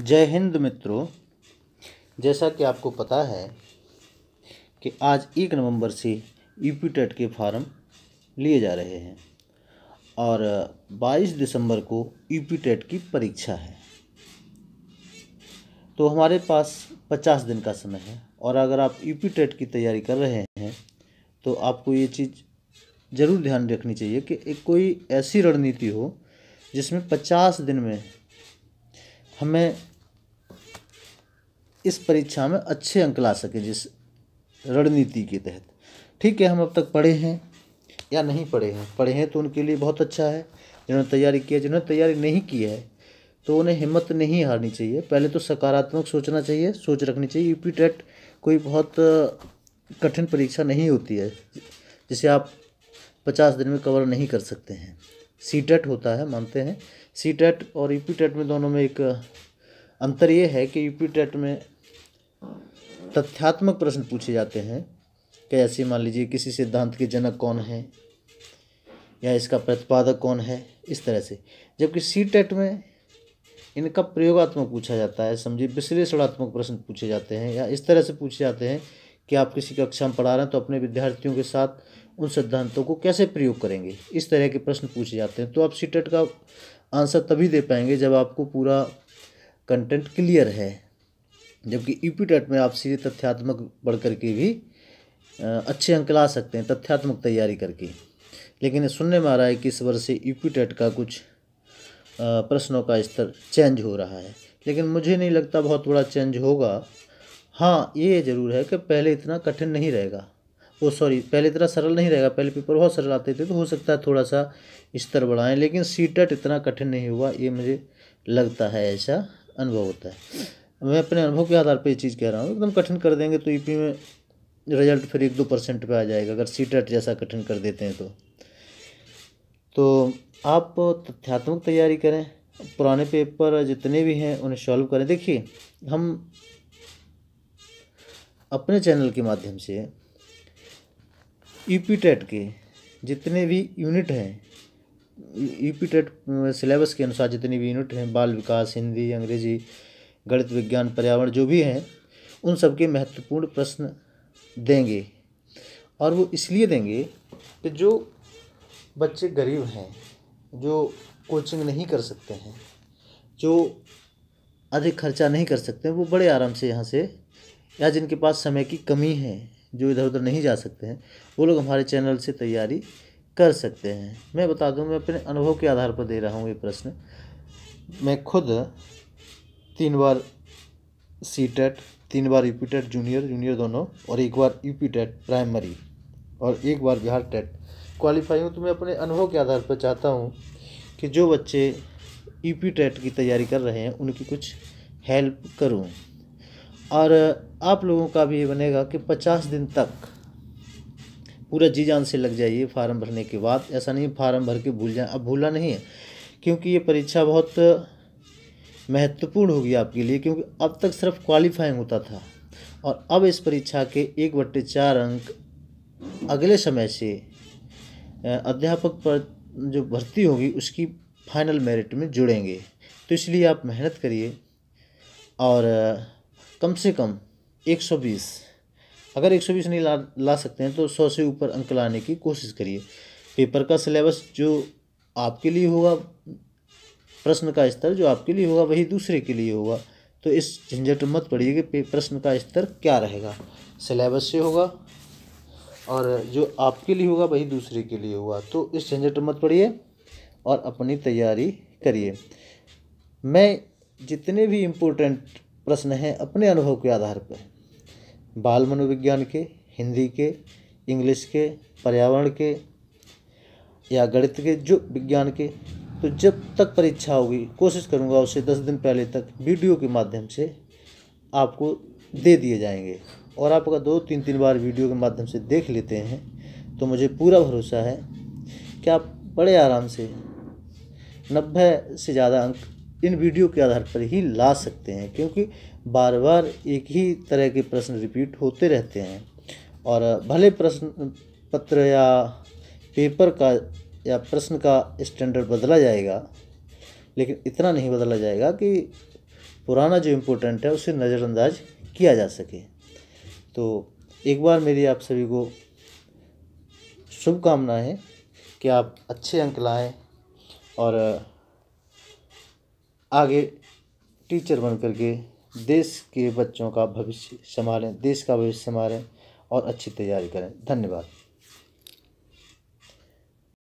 जय हिंद मित्रों जैसा कि आपको पता है कि आज एक नवंबर से यूपी टेट के फार्म लिए जा रहे हैं और 22 दिसंबर को यूपी टेट की परीक्षा है तो हमारे पास 50 दिन का समय है और अगर आप यूपी टेट की तैयारी कर रहे हैं तो आपको ये चीज़ ज़रूर ध्यान रखनी चाहिए कि एक कोई ऐसी रणनीति हो जिसमें 50 दिन में हमें इस परीक्षा में अच्छे अंक ला सके जिस रणनीति के तहत ठीक है हम अब तक पढ़े हैं या नहीं पढ़े हैं पढ़े हैं तो उनके लिए बहुत अच्छा है जिन्होंने तैयारी की है जिन्होंने तैयारी नहीं की है तो उन्हें हिम्मत नहीं हारनी चाहिए पहले तो सकारात्मक सोचना चाहिए सोच रखनी चाहिए यूपी टेट कोई बहुत कठिन परीक्षा नहीं होती है जिसे आप पचास दिन में कवर नहीं कर सकते हैं सी टेट होता है मानते हैं सी टेट और पी टेट में दोनों में एक अंतर ये है कि पी टेट में तथ्यात्मक प्रश्न पूछे जाते हैं कि मान लीजिए किसी सिद्धांत के जनक कौन है या इसका प्रतिपादक कौन है इस तरह से जबकि सी टेट e में इनका प्रयोगात्मक पूछा जाता है समझिए विश्लेषणात्मक प्रश्न पूछे जाते हैं या इस तरह से पूछे जाते हैं कि आप किसी कक्षा में पढ़ा रहे हैं तो अपने विद्यार्थियों के साथ उन सिद्धांतों को कैसे प्रयोग करेंगे इस तरह के प्रश्न पूछे जाते हैं तो आप सी टेट e का आंसर तभी दे पाएंगे जब आपको पूरा कंटेंट क्लियर है जबकि यूपी टेट में आप सीधे तथ्यात्मक बढ़ करके भी अच्छे अंक ला सकते हैं तथ्यात्मक तैयारी करके लेकिन सुनने में आ रहा है कि इस वर्ष से यूपी टेट का कुछ प्रश्नों का स्तर चेंज हो रहा है लेकिन मुझे नहीं लगता बहुत बड़ा चेंज होगा हाँ ये ज़रूर है कि पहले इतना कठिन नहीं रहेगा वो सॉरी पहले इतना सरल नहीं रहेगा पहले पेपर बहुत सरल आते थे तो हो सकता है थोड़ा सा स्तर बढ़ाएं लेकिन सी टेट इतना कठिन नहीं हुआ ये मुझे लगता है ऐसा अनुभव होता है मैं अपने अनुभव के आधार पर ये चीज़ कह रहा हूँ एकदम कठिन कर देंगे तो यूपी e में रिजल्ट फिर एक दो परसेंट पर आ जाएगा अगर सीटेट e जैसा कठिन कर देते हैं तो तो आप तथ्यात्मक तैयारी करें पुराने पेपर जितने भी हैं उन्हें सॉल्व करें देखिए हम अपने चैनल के माध्यम से यूपी e टेट के जितने भी यूनिट हैं यूपी टेट सिलेबस के अनुसार जितने भी यूनिट हैं बाल विकास हिंदी अंग्रेजी गणित विज्ञान पर्यावरण जो भी हैं उन सबके महत्वपूर्ण प्रश्न देंगे और वो इसलिए देंगे कि जो बच्चे गरीब हैं जो कोचिंग नहीं कर सकते हैं जो अधिक खर्चा नहीं कर सकते हैं वो बड़े आराम से यहाँ से या जिनके पास समय की कमी है जो इधर उधर नहीं जा सकते हैं वो लोग हमारे चैनल से तैयारी कर सकते हैं मैं बता दूं मैं अपने अनुभव के आधार पर दे रहा हूँ ये प्रश्न मैं खुद तीन बार सी टेट तीन बार यूपी टेट जूनियर जूनियर दोनों और एक बार यूपी टेट प्राइमरी और एक बार बिहार टेट क्वालिफाई हूँ तो मैं अपने अनुभव के आधार पर चाहता हूँ कि जो बच्चे यूपी e टेट की तैयारी कर रहे हैं उनकी कुछ हेल्प करूँ और आप लोगों का भी ये बनेगा कि पचास दिन तक पूरा जी जान से लग जाइए फार्म भरने के बाद ऐसा नहीं फार्म भर के भूल जाए अब भूला नहीं है क्योंकि ये परीक्षा बहुत महत्वपूर्ण होगी आपके लिए क्योंकि अब तक सिर्फ क्वालिफाइंग होता था और अब इस परीक्षा के एक बट्टे चार अंक अगले समय से अध्यापक पर जो भर्ती होगी उसकी फाइनल मेरिट में जुड़ेंगे तो इसलिए आप मेहनत करिए और कम से कम 120 अगर 120 नहीं ला ला सकते हैं तो 100 से ऊपर अंक लाने की कोशिश करिए पेपर का सिलेबस जो आपके लिए होगा प्रश्न का स्तर जो आपके लिए होगा वही दूसरे के लिए होगा तो इस झंझट मत पढ़िए कि प्रश्न का स्तर क्या रहेगा सिलेबस से होगा और जो आपके लिए होगा वही दूसरे के लिए होगा तो इस झंझट मत पढ़िए और अपनी तैयारी करिए मैं जितने भी इम्पोर्टेंट प्रश्न हैं अपने अनुभव के आधार पर बाल मनोविज्ञान के हिंदी के इंग्लिश के पर्यावरण के या गणित के जो विज्ञान के तो जब तक परीक्षा होगी कोशिश करूँगा उसे दस दिन पहले तक वीडियो के माध्यम से आपको दे दिए जाएंगे और आप अगर दो तीन तीन बार वीडियो के माध्यम से देख लेते हैं तो मुझे पूरा भरोसा है कि आप बड़े आराम से नब्बे से ज़्यादा अंक इन वीडियो के आधार पर ही ला सकते हैं क्योंकि बार बार एक ही तरह के प्रश्न रिपीट होते रहते हैं और भले प्रश्न पत्र या पेपर का या प्रश्न का स्टैंडर्ड बदला जाएगा लेकिन इतना नहीं बदला जाएगा कि पुराना जो इम्पोर्टेंट है उसे नज़रअंदाज किया जा सके तो एक बार मेरी आप सभी को शुभकामनाएँ कि आप अच्छे अंक लाएँ और आगे टीचर बन करके देश के बच्चों का भविष्य संभालें देश का भविष्य संभालें और अच्छी तैयारी करें धन्यवाद